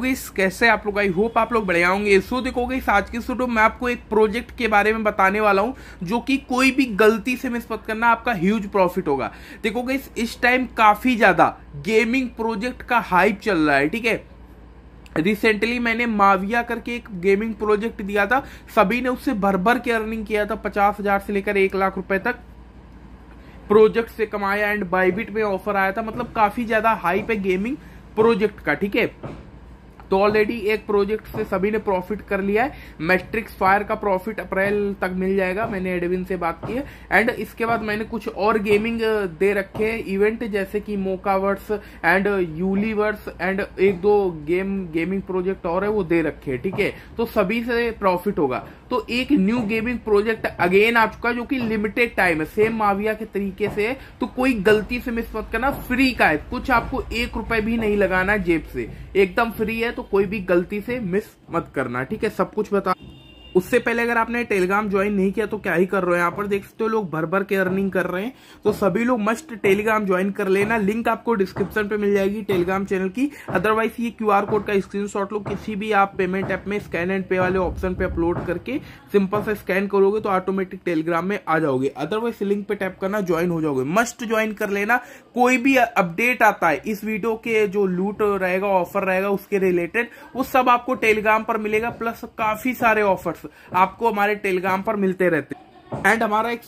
guys कैसे आप लोग आई होप आप लोग बढ़िया होंगे सो देखो गाइस आज के वीडियो में आपको एक प्रोजेक्ट के बारे में बताने वाला हूं जो कि कोई भी गलती से मिस मत करना आपका ह्यूज प्रॉफिट होगा देखो गाइस इस टाइम काफी ज्यादा गेमिंग प्रोजेक्ट का हाइप चल रहा है ठीक है रिसेंटली मैंने माविया करके एक गेमिंग प्रोजेक्ट दिया था सभी ने उससे भर भर के अर्निंग किया था पचास हजार से लेकर एक लाख रुपए तक प्रोजेक्ट से कमाया एंड बाईबिट में ऑफर आया था मतलब काफी ज्यादा हाइप है गेमिंग प्रोजेक्ट का ठीक है तो ऑलरेडी एक प्रोजेक्ट से सभी ने प्रॉफिट कर लिया है मैट्रिक्स फायर का प्रॉफिट अप्रैल तक मिल जाएगा मैंने एडविन से बात की है एंड इसके बाद मैंने कुछ और गेमिंग दे रखे हैं इवेंट जैसे कि मोकावर्स एंड यूलीवर्स एंड एक दो गेम गेमिंग प्रोजेक्ट और है वो दे रखे हैं ठीक है तो सभी से प्रॉफिट होगा तो एक न्यू गेमिंग प्रोजेक्ट अगेन आ चुका है जो कि लिमिटेड टाइम है सेम माविया के तरीके से है तो कोई गलती से मिस मत करना फ्री का है कुछ आपको एक रुपए भी नहीं लगाना जेब से एकदम फ्री है तो तो कोई भी गलती से मिस मत करना ठीक है सब कुछ बता उससे पहले अगर आपने टेलीग्राम ज्वाइन नहीं किया तो क्या ही कर रहे हो यहाँ पर देख सकते हो लोग भर भर के अर्निंग कर रहे हैं तो सभी लोग मस्ट टेलीग्राम ज्वाइन कर लेना लिंक आपको डिस्क्रिप्शन पे मिल जाएगी टेलीग्राम चैनल की अदरवाइज ये क्यूआर कोड का स्क्रीन लोग किसी भी आप पेमेंट ऐप में स्कैन एंड पे वाले ऑप्शन पे अपलोड करके सिंपल से स्कैन करोगे तो ऑटोमेटिक टेलीग्राम में आ जाओगे अदरवाइज लिंक पे टैप करना ज्वाइन हो जाओगे मस्ट ज्वाइन कर लेना कोई भी अपडेट आता है इस वीडियो के जो लूट रहेगा ऑफर रहेगा उसके रिलेटेड वो सब आपको टेलीग्राम पर मिलेगा प्लस काफी सारे ऑफर ब्लॉग्स आपको हमारे टेलीग्राम पर मिलते रहते हैं एंड हमारा एक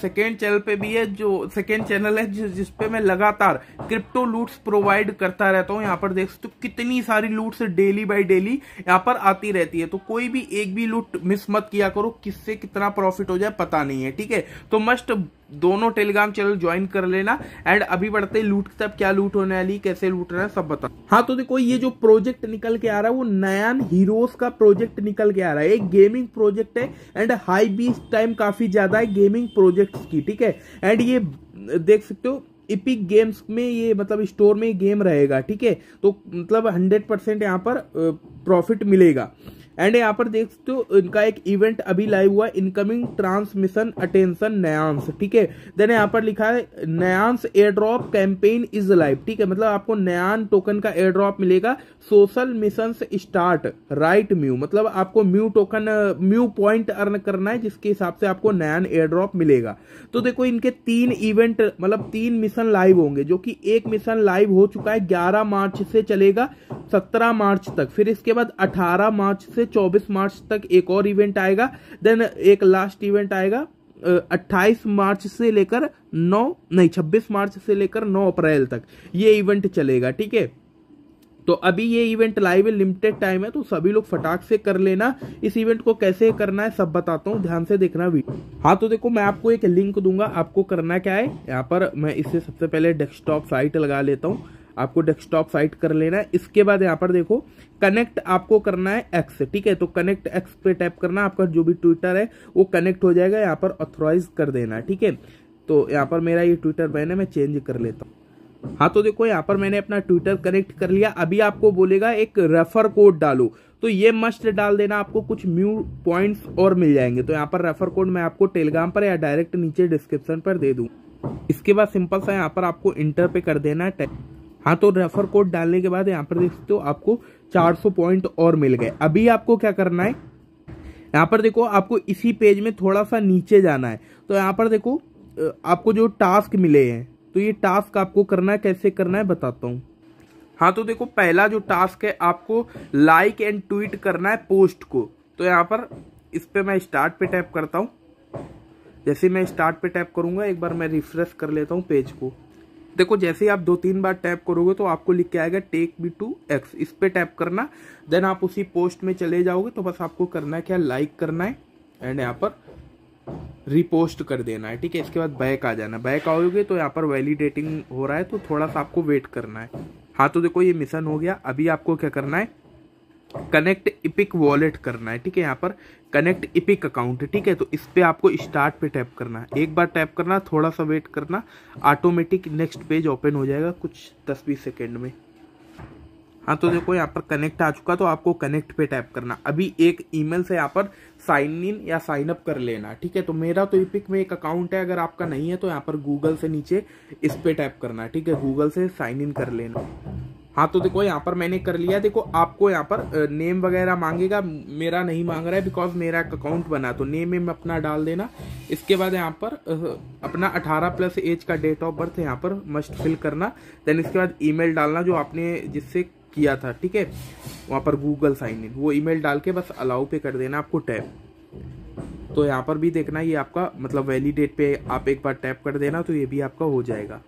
सेकेंड चैनल पे भी है जो सेकेंड चैनल है जिस जिसपे मैं लगातार क्रिप्टो लूट्स प्रोवाइड करता रहता हूँ यहाँ पर देख सकते हो कितनी सारी लूट्स डेली बाय डेली यहाँ पर आती रहती है तो कोई भी एक भी लूट मिस मत किया करो किससे कितना प्रॉफिट हो जाए पता नहीं है ठीक है तो मस्ट दोनों टेलीग्राम चैनल ज्वाइन कर लेना एंड अभी बढ़ते लूट तब क्या लूट होने वाली कैसे लूटना है सब बता हाँ तो देखो ये जो प्रोजेक्ट निकल के आ रहा है वो नयान हीरोज का प्रोजेक्ट निकल के आ रहा है एक गेमिंग प्रोजेक्ट है एंड हाई बीस टाइम काफी ज्यादा है गेमिंग प्रोजेक्ट की ठीक है एंड ये देख सकते हो इपिक गेम्स में ये मतलब स्टोर में गेम रहेगा ठीक है तो मतलब हंड्रेड परसेंट यहाँ पर प्रॉफिट मिलेगा एंड यहाँ पर देख सकते हो इनका एक इवेंट अभी लाइव हुआ इनकमिंग ट्रांसमिशन अटेंशन नयांस ठीक है देन यहाँ पर लिखा है Nyan's air drop campaign is live ठीक है मतलब आपको नयान टोकन का एयर ड्रॉप मिलेगा social mission start right mu मतलब आपको mu token mu point earn करना है जिसके हिसाब से आपको नयान एयर ड्रॉप मिलेगा तो देखो इनके तीन इवेंट मतलब तीन मिशन लाइव होंगे जो कि एक मिशन लाइव हो चुका है ग्यारह मार्च से चलेगा सत्रह मार्च तक फिर इसके बाद अठारह मार्च से से 24 मार्च तक एक और इवेंट आएगा देन एक लास्ट इवेंट आएगा 28 मार्च से लेकर 9 नहीं 26 मार्च से लेकर 9 अप्रैल तक ये इवेंट चलेगा ठीक है तो अभी ये इवेंट लाइव है लिमिटेड टाइम है तो सभी लोग फटाक से कर लेना इस इवेंट को कैसे करना है सब बताता हूँ ध्यान से देखना भी हाँ तो देखो मैं आपको एक लिंक दूंगा आपको करना क्या है यहाँ पर मैं इससे सबसे पहले डेस्कटॉप साइट लगा लेता हूँ आपको डेस्कटॉप साइट कर लेना है इसके बाद यहाँ पर देखो कनेक्ट आपको करना है एक्स ठीक है तो कनेक्ट एक्स पे टैप करना आपका जो भी ट्विटर है वो कनेक्ट हो जाएगा यहाँ पर ऑथोराइज कर देना ठीक है तो यहाँ पर मेरा ये ट्विटर बैन है मैं चेंज कर लेता हूँ हाँ तो देखो यहाँ पर मैंने अपना ट्विटर कनेक्ट कर लिया अभी आपको बोलेगा एक रेफर कोड डालो तो ये मस्ट डाल देना आपको कुछ म्यू पॉइंट्स और मिल जाएंगे तो यहाँ पर रेफर कोड मैं आपको टेलीग्राम पर या डायरेक्ट नीचे डिस्क्रिप्शन पर दे दूँ इसके बाद सिंपल सा यहाँ पर आपको इंटर पे कर देना है हाँ तो रेफर कोड डालने के बाद यहाँ पर देख सकते हो आपको 400 पॉइंट और मिल गए अभी आपको क्या करना है यहाँ पर देखो आपको इसी पेज में थोड़ा सा नीचे जाना है तो यहाँ पर देखो आपको जो टास्क मिले हैं तो ये टास्क आपको करना है कैसे करना है बताता हूँ हाँ तो देखो पहला जो टास्क है आपको लाइक एंड ट्वीट करना है पोस्ट को तो यहाँ पर इस पर मैं स्टार्ट पे टैप करता हूँ जैसे मैं स्टार्ट पे टैप करूंगा एक बार मैं रिफ्रेश कर लेता हूँ पेज को देखो जैसे ही आप दो तीन बार टैप करोगे तो आपको लिख के आएगा टेक बी टू एक्स इस पर टैप करना देन आप उसी पोस्ट में चले जाओगे तो बस आपको करना है क्या लाइक करना है एंड यहाँ पर रिपोस्ट कर देना है ठीक है इसके बाद बैक आ जाना बैक आओगे तो यहाँ पर वैलिडेटिंग हो रहा है तो थोड़ा सा आपको वेट करना है हाँ तो देखो ये मिशन हो गया अभी आपको क्या करना है कनेक्ट इपिक वॉलेट करना है ठीक है यहाँ पर कनेक्ट इपिक अकाउंट ठीक है तो इस पर आपको स्टार्ट पे टैप करना है एक बार टैप करना थोड़ा सा वेट करना ऑटोमेटिक नेक्स्ट पेज ओपन हो जाएगा कुछ दस बीस सेकेंड में हाँ तो देखो यहाँ पर कनेक्ट आ चुका तो आपको कनेक्ट पे टैप करना अभी एक ईमेल से यहाँ पर साइन इन या साइन अप कर लेना ठीक है तो मेरा तो इपिक में एक अकाउंट है अगर आपका नहीं है तो यहाँ पर गूगल से नीचे इस पे टैप करना ठीक है गूगल से साइन इन कर लेना हाँ तो देखो यहाँ पर मैंने कर लिया देखो आपको यहाँ पर नेम वगैरह मांगेगा मेरा नहीं मांग रहा है बिकॉज मेरा अकाउंट बना तो नेम में अपना डाल देना इसके बाद यहाँ पर अपना 18 प्लस एज का डेट ऑफ बर्थ यहाँ पर मस्ट फिल करना देन इसके बाद ईमेल डालना जो आपने जिससे किया था ठीक है वहाँ पर गूगल साइन इन वो ई डाल के बस अलाउ पे कर देना आपको टैप तो यहाँ पर भी देखना ये आपका मतलब वैलिडेट पे आप एक बार टैप कर देना तो ये भी आपका हो जाएगा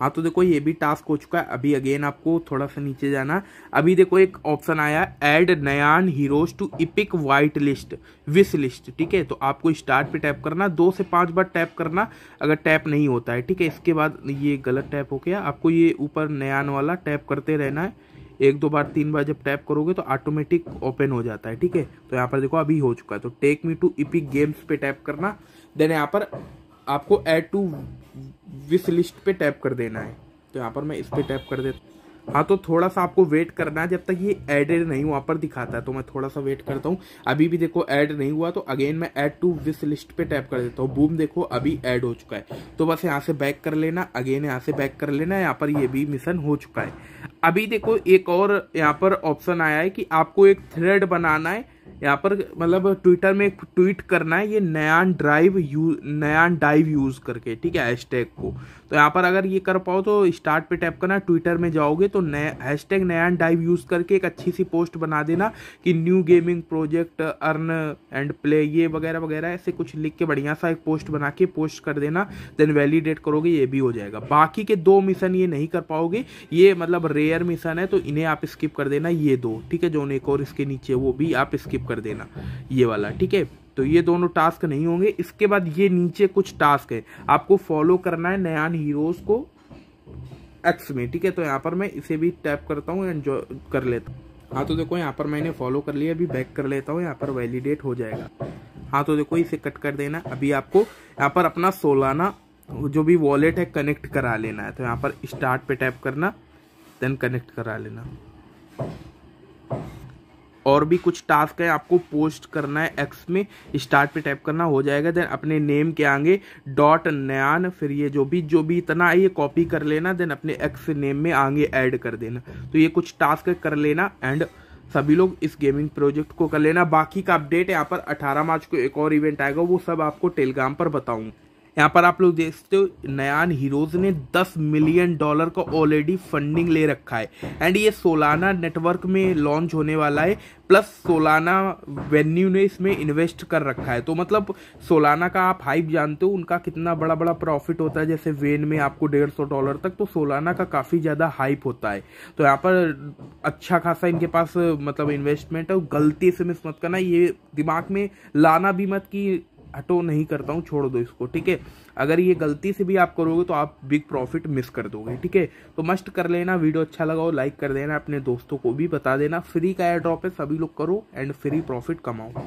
हाँ तो देखो ये भी टास्क हो चुका है अभी अगेन आपको थोड़ा सा नीचे जाना अभी देखो एक ऑप्शन आया add Nyan Heroes to Epic white list wish list ठीक है तो आपको स्टार्ट पे टैप करना दो से पांच बार टैप करना अगर टैप नहीं होता है ठीक है इसके बाद ये गलत टैप हो गया आपको ये ऊपर नयान वाला टैप करते रहना है एक दो बार तीन बार जब टैप करोगे तो ऑटोमेटिक ओपन हो जाता है ठीक है तो यहाँ पर देखो अभी हो चुका है तो take me to Epic Games पे टैप करना देन यहाँ पर आपको ऐड टू विश लिस्ट पे टैप कर देना है तो यहाँ पर मैं इस पर टैप कर देता हाँ तो थोड़ा सा आपको वेट करना है जब तक ये एडेड नहीं वहाँ पर दिखाता है तो मैं थोड़ा सा वेट करता हूँ अभी भी देखो ऐड नहीं हुआ तो अगेन मैं ऐड टू विस लिस्ट पे टैप कर देता हूँ बूम देखो अभी ऐड हो चुका है तो बस यहाँ से बैक कर लेना अगेन यहाँ से बैक कर लेना यहाँ पर ये भी मिशन हो चुका है अभी देखो एक और यहाँ पर ऑप्शन आया है कि आपको एक थ्रेड बनाना है यहाँ पर मतलब ट्विटर में एक ट्वीट करना है ये Nyan drive you Nyan dive use करके ठीक है हैशटैग को तो यहाँ पर अगर ये कर पाओ तो स्टार्ट पे टैप करना ट्विटर में जाओगे तो नया हैशटैग नयान डाइव यूज़ करके एक अच्छी सी पोस्ट बना देना कि new gaming project earn and play ये वगैरह वगैरह ऐसे कुछ लिख के बढ़िया सा एक पोस्ट बना के पोस्ट कर देना देन वैलिडेट करोगे ये भी हो जाएगा बाकी के दो मिशन ये नहीं कर पाओगे ये मतलब रेयर मिशन है तो इन्हें आप स्किप कर देना ये दो ठीक है जो एक और इसके नीचे वो भी आप स्किप कर देना ये वाला ठीक है तो ये दोनों टास्क नहीं होंगे इसके बाद ये नीचे कुछ टास्क है आपको फॉलो करना है नयान हीरोज को एक्स में ठीक है तो यहाँ पर मैं इसे भी टैप करता हूँ एंजॉय कर लेता हूँ हाँ तो देखो यहाँ पर मैंने फॉलो कर लिया अभी बैक कर लेता हूँ यहाँ पर वैलिडेट हो जाएगा हाँ तो देखो इसे कट कर देना अभी आपको यहाँ पर अपना सोलाना जो भी वॉलेट है कनेक्ट करा लेना है तो यहाँ पर स्टार्ट पे टैप करना देन कनेक्ट करा लेना और भी कुछ टास्क है आपको पोस्ट करना है एक्स में स्टार्ट पे टाइप करना हो जाएगा देन अपने नेम के आगे डॉट नयान फिर ये जो भी जो भी इतना है ये कॉपी कर लेना देन अपने एक्स नेम में आगे ऐड कर देना तो ये कुछ टास्क कर लेना एंड सभी लोग इस गेमिंग प्रोजेक्ट को कर लेना बाकी का अपडेट यहाँ पर 18 मार्च को एक और इवेंट आएगा वो सब आपको टेलीग्राम पर बताऊँ यहाँ पर आप लोग देखते हो नयान हीरोज ने 10 मिलियन डॉलर का ऑलरेडी फंडिंग ले रखा है एंड ये सोलाना नेटवर्क में लॉन्च होने वाला है प्लस सोलाना वेन्यू ने इसमें इन्वेस्ट कर रखा है तो मतलब सोलाना का आप हाइप जानते हो उनका कितना बड़ा बड़ा प्रॉफिट होता है जैसे वेन में आपको डेढ़ सौ डॉलर तक तो सोलाना का काफ़ी ज़्यादा हाइप होता है तो यहाँ पर अच्छा खासा इनके पास मतलब इन्वेस्टमेंट है गलती से मिस मत करना ये दिमाग में लाना भी मत कि हटो नहीं करता हूँ छोड़ दो इसको ठीक है अगर ये गलती से भी आप करोगे तो आप बिग प्रॉफिट मिस कर दोगे ठीक है तो मस्ट कर लेना वीडियो अच्छा लगा हो लाइक कर देना अपने दोस्तों को भी बता देना फ्री का एयर ड्रॉप है सभी लोग करो एंड फ्री प्रॉफिट कमाओ